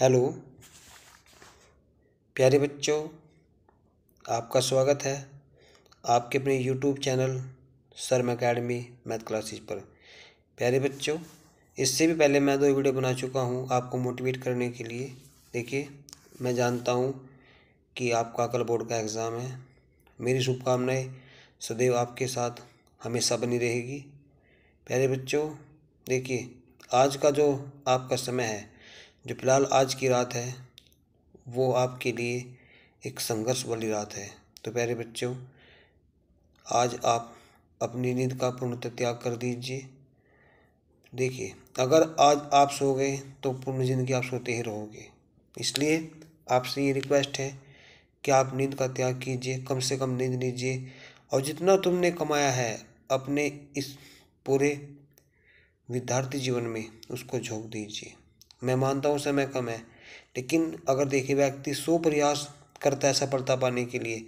hello प्यारे बच्चों आपका स्वागत है आपके अपने YouTube channel Sharma academy math classes पर प्यारे बच्चों इससे भी पहले मैं दो वीडियो बना चुका हूँ आपको मोटिवेट करने के लिए देखिए मैं जानता हूँ कि आपका कल बोर्ड का एग्ज़ाम है मेरी शुभकामनाएं सदैव आपके साथ हमेशा बनी रहेगी प्यारे बच्चों देखिए आज का जो आपका समय है जो फिलहाल आज की रात है वो आपके लिए एक संघर्ष वाली रात है तो प्यारे बच्चों आज आप अपनी नींद का पूर्णतः त्याग कर दीजिए देखिए अगर आज आप सो गए तो पूर्ण ज़िंदगी आप सोते ही रहोगे इसलिए आपसे ये रिक्वेस्ट है कि आप नींद का त्याग कीजिए कम से कम नींद लीजिए और जितना तुमने कमाया है अपने इस पूरे विद्यार्थी जीवन में उसको झोंक दीजिए मैं मानता हूँ समय कम है लेकिन अगर देखिए व्यक्ति सौ प्रयास करता है सफलता पाने के लिए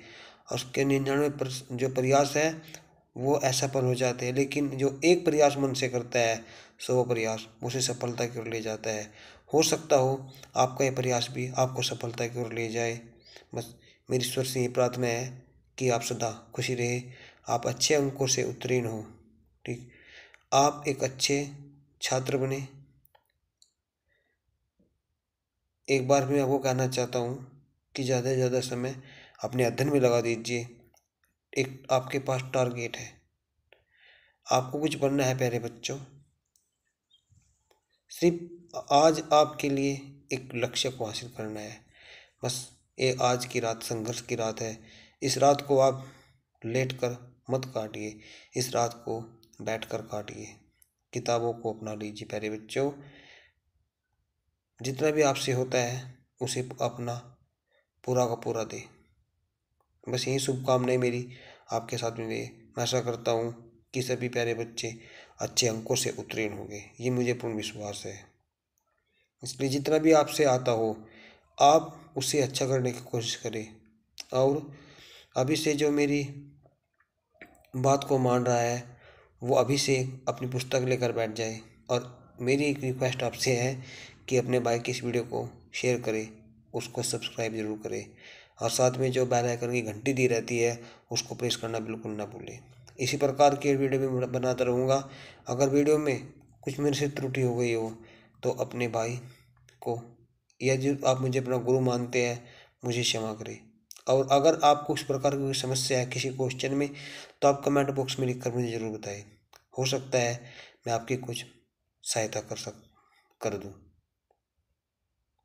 और उसके निन्यानवे जो प्रयास है वो असफल हो जाते हैं लेकिन जो एक प्रयास मन से करता है सो वो प्रयास उसे सफलता की ओर ले जाता है हो सकता हो आपका ये प्रयास भी आपको सफलता की ओर ले जाए बस मेरी ईश्वर से ये प्रार्थना है कि आप सदा खुशी रहे आप अच्छे अंकों से उत्तीर्ण हो ठीक आप एक अच्छे छात्र बने एक बार मैं आपको कहना चाहता हूँ कि ज़्यादा से ज़्यादा समय अपने अध्ययन में लगा दीजिए एक आपके पास टारगेट है आपको कुछ बनना है प्यारे बच्चों सिर्फ आज आपके लिए एक लक्ष्य को हासिल करना है बस ये आज की रात संघर्ष की रात है इस रात को आप लेट कर मत काटिए इस रात को बैठ कर काटिए किताबों को अपना लीजिए प्यारे बच्चों जितना भी आपसे होता है उसे अपना पूरा का पूरा दे बस यही शुभकामनाएं मेरी आपके साथ में मैं आशा करता हूँ कि सभी प्यारे बच्चे अच्छे अंकों से उत्तीर्ण होंगे ये मुझे पूर्ण विश्वास है इसलिए जितना भी आपसे आता हो आप उसे अच्छा करने की कोशिश करें और अभी से जो मेरी बात को मान रहा है वो अभी से अपनी पुस्तक लेकर बैठ जाए और मेरी एक रिक्वेस्ट आपसे है कि अपने भाई की इस वीडियो को शेयर करें उसको सब्सक्राइब जरूर करें और साथ में जो बैल आइकन की घंटी दी रहती है उसको प्रेस करना बिल्कुल ना भूलें इसी प्रकार की वीडियो भी बनाता रहूँगा अगर वीडियो में कुछ मेरे से त्रुटि हो गई हो तो अपने भाई को या जो आप मुझे अपना गुरु मानते हैं मुझे क्षमा करें और अगर आपको इस प्रकार की कोई समस्या है किसी क्वेश्चन में तो आप कमेंट बॉक्स में लिखकर मुझे ज़रूर बताएं हो सकता है मैं आपकी कुछ सहायता कर सक कर दूँ